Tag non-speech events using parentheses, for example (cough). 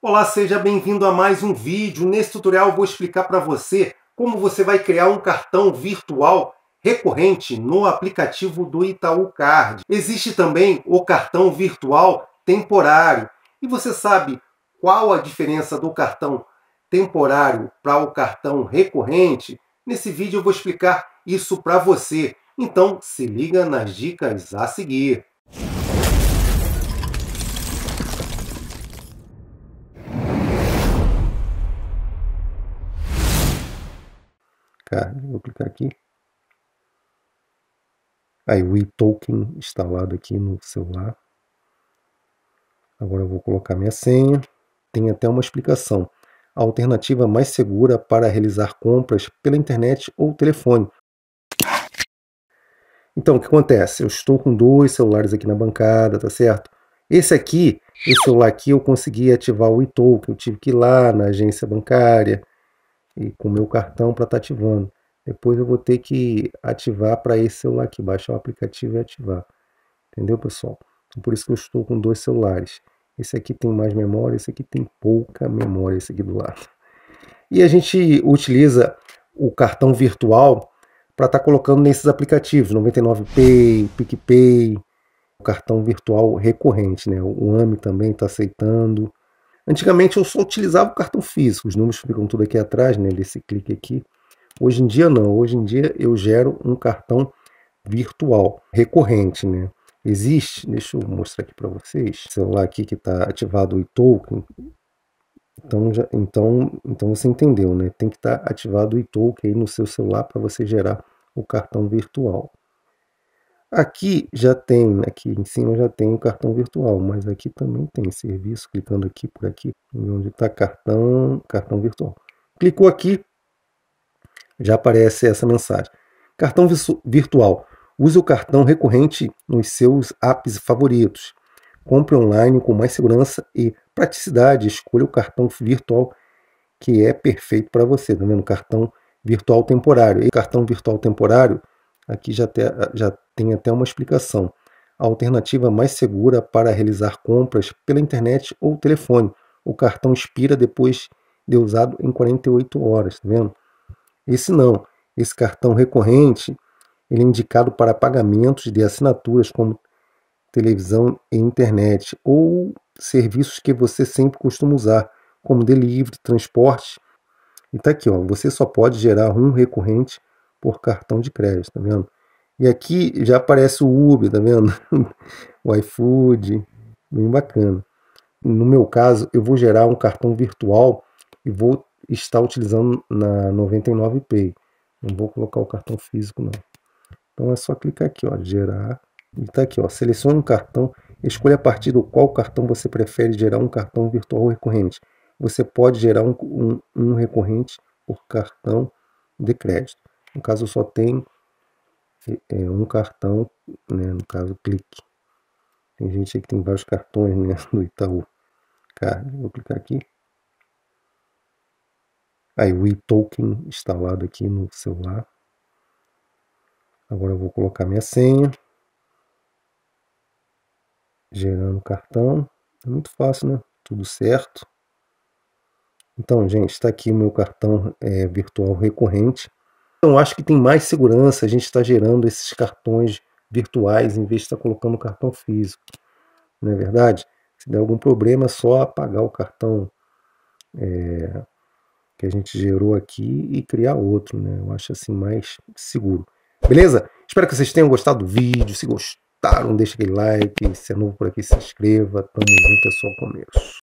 Olá, seja bem-vindo a mais um vídeo. Nesse tutorial vou explicar para você como você vai criar um cartão virtual recorrente no aplicativo do Itaú Card. Existe também o cartão virtual temporário. E você sabe qual a diferença do cartão temporário para o cartão recorrente? Nesse vídeo eu vou explicar isso para você. Então, se liga nas dicas a seguir. clicar, vou clicar aqui. Aí o token instalado aqui no celular. Agora eu vou colocar minha senha. Tem até uma explicação. A alternativa mais segura para realizar compras pela internet ou telefone. Então, o que acontece? Eu estou com dois celulares aqui na bancada, tá certo? Esse aqui, esse celular aqui, eu consegui ativar o e-token. Eu tive que ir lá na agência bancária, e com o meu cartão para estar tá ativando. Depois eu vou ter que ativar para esse celular aqui, baixar o aplicativo e ativar. Entendeu, pessoal? Então, por isso que eu estou com dois celulares. Esse aqui tem mais memória, esse aqui tem pouca memória, esse aqui do lado. E a gente utiliza o cartão virtual para estar tá colocando nesses aplicativos, 99Pay, PicPay, o cartão virtual recorrente, né? O AMI também está aceitando. Antigamente eu só utilizava o cartão físico, os números ficam tudo aqui atrás, né, desse é clique aqui. Hoje em dia não, hoje em dia eu gero um cartão virtual, recorrente, né. Existe, deixa eu mostrar aqui para vocês, o celular aqui que está ativado o e-token, então, já, então, então você entendeu, né? Tem que estar tá ativado o e-token aí no seu celular para você gerar o cartão virtual. Aqui já tem, aqui em cima já tem o cartão virtual, mas aqui também tem serviço, clicando aqui por aqui, onde está cartão, cartão virtual. Clicou aqui, já aparece essa mensagem. Cartão virtual. Use o cartão recorrente nos seus apps favoritos. Compre online com mais segurança e praticidade. Escolha o cartão virtual que é perfeito para você. Tá vendo? Cartão virtual temporário. E cartão virtual temporário, aqui já, te, já tem até uma explicação. A alternativa mais segura para realizar compras pela internet ou telefone. O cartão expira depois de usado em 48 horas, tá vendo? Esse não. Esse cartão recorrente, ele é indicado para pagamentos de assinaturas como televisão e internet ou serviços que você sempre costuma usar, como delivery, transporte. E tá aqui, ó, você só pode gerar um recorrente por cartão de crédito, tá vendo? E aqui já aparece o Uber, tá vendo? (laughs) o iFood, bem bacana. No meu caso, eu vou gerar um cartão virtual e vou estar utilizando na 99 Pay. Não vou colocar o cartão físico não. Então é só clicar aqui, ó, gerar. E tá aqui, ó, selecione um cartão, escolha a partir do qual cartão você prefere gerar um cartão virtual recorrente. Você pode gerar um, um, um recorrente por cartão de crédito. No caso, eu só tenho é um cartão, né, no caso clique. Tem gente aí que tem vários cartões né, do (laughs) Itaú Card. Vou clicar aqui. Aí o e-token instalado aqui no celular. Agora eu vou colocar minha senha. Gerando cartão. É muito fácil, né? Tudo certo. Então, gente, está aqui o meu cartão é, virtual recorrente. Então, acho que tem mais segurança a gente está gerando esses cartões virtuais em vez de estar tá colocando o cartão físico. Não é verdade? Se der algum problema, é só apagar o cartão é, que a gente gerou aqui e criar outro. Né? Eu acho assim mais seguro. Beleza? Espero que vocês tenham gostado do vídeo. Se gostaram, deixa aquele like. Se é novo por aqui, se inscreva. Tamo junto, é só o começo.